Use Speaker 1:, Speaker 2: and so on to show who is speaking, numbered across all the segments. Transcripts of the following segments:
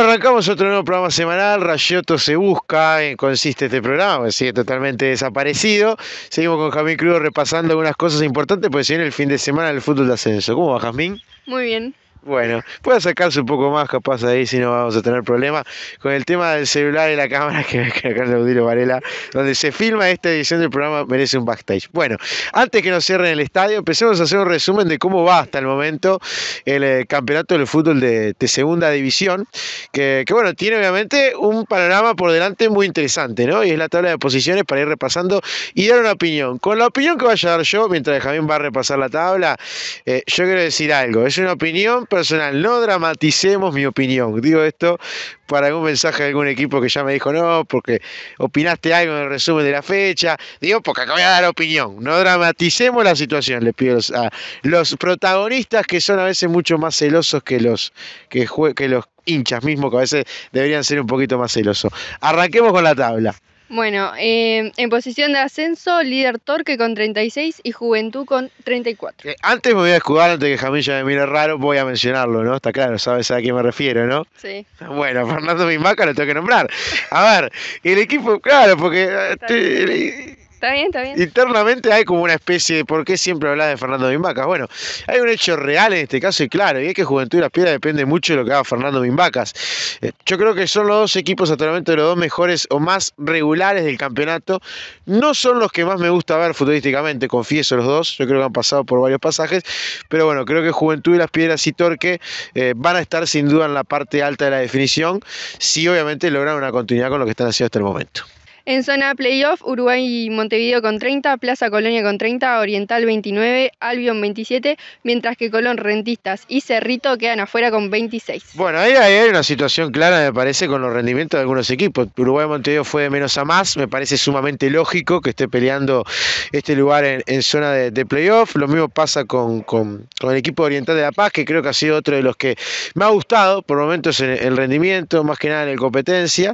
Speaker 1: arrancamos otro nuevo programa semanal, Rayoto se busca, eh, consiste este programa, sigue totalmente desaparecido. Seguimos con Jamín Crudo repasando algunas cosas importantes, pues se viene el fin de semana del fútbol de ascenso. ¿Cómo va, Jazmín? Muy bien. Bueno, puede sacarse un poco más, capaz ahí, si no vamos a tener problemas. Con el tema del celular y la cámara que, que acá Audilio Varela, donde se filma esta edición del programa, merece un backstage. Bueno, antes que nos cierren el estadio, empecemos a hacer un resumen de cómo va hasta el momento el eh, campeonato del fútbol de, segunda división, que, bueno, tiene obviamente un panorama por delante muy interesante, ¿no? Y es la tabla de posiciones para ir repasando y dar una opinión. Con la opinión que vaya a dar yo, mientras Javier va a repasar la tabla, eh, yo quiero decir algo. Es una opinión, personal, no dramaticemos mi opinión. Digo esto para algún mensaje de algún equipo que ya me dijo, no, porque opinaste algo en el resumen de la fecha. Digo, porque acá de dar opinión. No dramaticemos la situación, les pido a los protagonistas que son a veces mucho más celosos que los, que, que los hinchas mismos, que a veces deberían ser un poquito más celosos. Arranquemos con la tabla.
Speaker 2: Bueno, eh, en posición de ascenso, líder Torque con 36 y Juventud con 34. Eh,
Speaker 1: antes me voy a escudar, antes que Jamilla me mire raro, voy a mencionarlo, ¿no? Está claro, sabes a qué me refiero, ¿no? Sí. Bueno, Fernando Mimaca lo tengo que nombrar. A ver, el equipo, claro, porque... Eh, Internamente hay como una especie de por qué siempre habla de Fernando Bimbacas. Bueno, hay un hecho real en este caso y claro, y es que Juventud y Las Piedras depende mucho de lo que haga Fernando Bimbacas. Eh, yo creo que son los dos equipos actualmente los dos mejores o más regulares del campeonato. No son los que más me gusta ver futbolísticamente, confieso los dos. Yo creo que han pasado por varios pasajes, pero bueno, creo que Juventud y Las Piedras y Torque eh, van a estar sin duda en la parte alta de la definición, si obviamente logran una continuidad con lo que están haciendo hasta el momento.
Speaker 2: En zona playoff, Uruguay y Montevideo con 30, Plaza Colonia con 30, Oriental 29, Albion 27, mientras que Colón, Rentistas y Cerrito quedan afuera con 26.
Speaker 1: Bueno, ahí hay una situación clara, me parece, con los rendimientos de algunos equipos. Uruguay Montevideo fue de menos a más, me parece sumamente lógico que esté peleando este lugar en, zona de, playoff. Lo mismo pasa con, el equipo Oriental de La Paz, que creo que ha sido otro de los que me ha gustado por momentos en el rendimiento, más que nada en el competencia.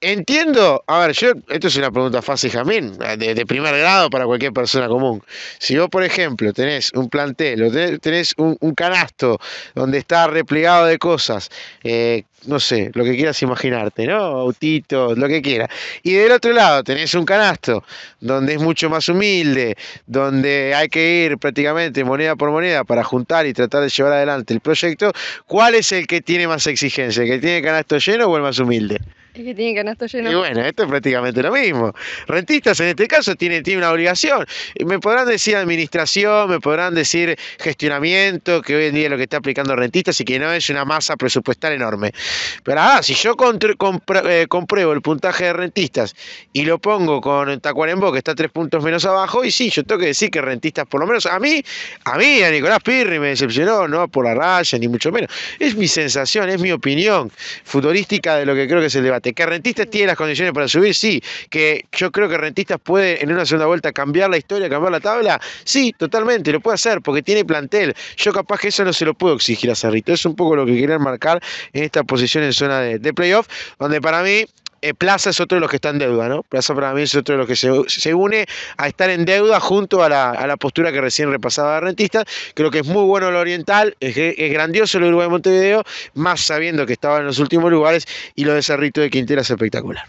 Speaker 1: Entiendo, a ver, yo esto es una pregunta fácil Jamín, de, primer grado para cualquier persona común. Si vos, por ejemplo, tenés un plantel o tenés, un, canasto donde está replegado de cosas, eh, no sé, lo que quieras imaginarte, ¿no? Autitos, lo que quieras. Y del otro lado tenés un canasto donde es mucho más humilde, donde hay que ir prácticamente moneda por moneda para juntar y tratar de llevar adelante el proyecto. ¿Cuál es el que tiene más exigencia? ¿El que tiene el canasto lleno o el más humilde?
Speaker 2: que Y bueno,
Speaker 1: esto es prácticamente lo mismo. Rentistas en este caso tienen, una obligación. Me podrán decir administración, me podrán decir gestionamiento, que hoy en día es lo que está aplicando rentistas y que no es una masa presupuestal enorme. Pero ah, si yo eh, compruebo el puntaje de rentistas y lo pongo con Tacuarembó, que está tres puntos menos abajo, y sí, yo tengo que decir que rentistas, por lo menos a mí, a mí, a Nicolás Pirri me decepcionó, no por la raya, ni mucho menos. Es mi sensación, es mi opinión futurística de lo que creo que es el debate. Que Rentistas mm. tiene las condiciones para subir, sí. Que yo creo que Rentistas puede en una segunda vuelta cambiar la historia, cambiar la tabla, sí, totalmente, lo puede hacer porque tiene plantel. Yo capaz que eso no se lo puedo exigir a Cerrito. Es un poco lo que querían marcar en esta posición en zona de, de playoff, donde para mí eh, Plaza es otro de los que está en deuda, ¿no? Plaza para mí es otro de los que se, une a estar en deuda junto a la, postura que recién repasaba de rentista. Creo que es muy bueno lo oriental, es, grandioso lo Uruguay de Montevideo, más sabiendo que estaba en los últimos lugares y lo de Cerrito de Quintera es espectacular.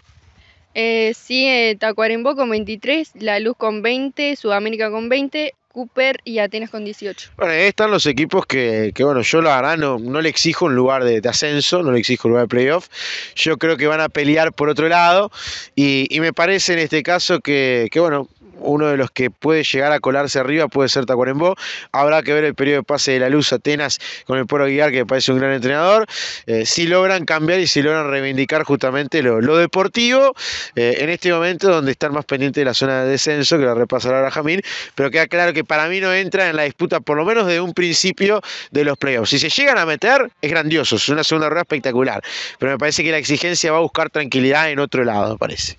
Speaker 2: Eh, sí, eh, Tacuarembó con 23, La Luz con 20, Sudamérica con 20, Cooper y Atenas con 18.
Speaker 1: Bueno, ahí están los equipos que, que bueno, yo lo verdad no, le exijo un lugar de, ascenso, no le exijo un lugar de playoff. Yo creo que van a pelear por otro lado y, y me parece en este caso que, que bueno, uno de los que puede llegar a colarse arriba puede ser Tacuarembó. Habrá que ver el periodo de pase de la luz Atenas con el Pueblo Guiar, que parece un gran entrenador. Eh, si logran cambiar y si logran reivindicar justamente lo, deportivo, eh, en este momento donde están más pendientes de la zona de descenso, que la repasará ahora Jamín, pero queda claro que para mí no entra en la disputa, por lo menos de un principio de los playoffs. Si se llegan a meter, es grandioso, es una segunda rueda espectacular, pero me parece que la exigencia va a buscar tranquilidad en otro lado, me parece.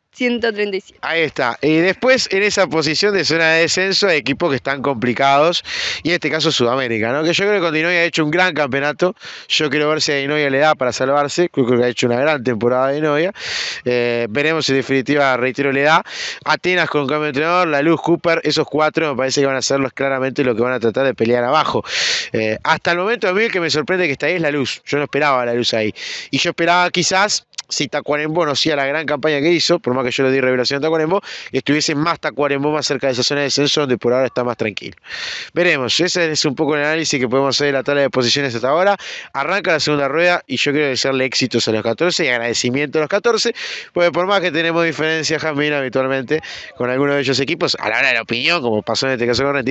Speaker 2: 137.
Speaker 1: Ahí está. Y después en esa posición de zona de descenso hay equipos que están complicados, y en este caso Sudamérica, ¿no? Que yo creo que Dinoya ha hecho un gran campeonato. Yo quiero ver si a Dinoia le da para salvarse. Creo que ha hecho una gran temporada de eh, veremos si en definitiva, reitero, le da. Atenas con cambio de entrenador, La Luz Cooper, esos cuatro me parece que van a ser los, claramente los que van a tratar de pelear abajo. Eh, hasta el momento a mí el que me sorprende que está ahí es La Luz. Yo no esperaba La Luz ahí. Y yo esperaba quizás si Tacuarembó no hacía la gran campaña que hizo, por más que yo le di revelación a Tacuarembó, estuviese más Tacuarembó más cerca de esa zona de descenso donde por ahora está más tranquilo. Veremos, ese es un poco el análisis que podemos hacer de la tabla de posiciones hasta ahora. Arranca la segunda rueda y yo quiero desearle éxitos a los 14 y agradecimiento a los 14, pues por más que tenemos diferencias, Jamín, habitualmente con algunos de ellos equipos, a la hora de la opinión, como pasó en este caso con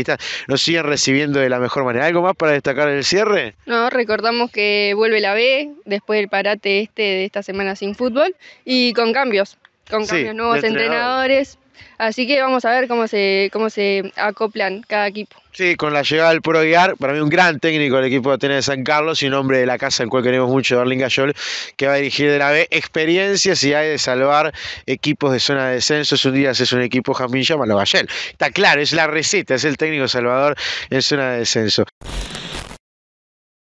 Speaker 1: nos siguen recibiendo de la mejor manera. ¿Algo más para destacar el cierre?
Speaker 2: No, recordamos que vuelve la B después del parate este de esta semana 5 fútbol y con cambios, con cambios nuevos, entrenadores. Así que vamos a ver cómo se, cómo se acoplan cada equipo.
Speaker 1: Sí, con la llegada del Puro Guiar, para mí un gran técnico el equipo de Atene de San Carlos y un hombre de la casa, el cual queremos mucho, Darling Gayol, que va a dirigir de la B. Experiencias y hay de salvar equipos de zona de descenso. Es un día es un equipo Jamín Llamalo Gayel. Está claro, es la receta, es el técnico salvador en zona de descenso.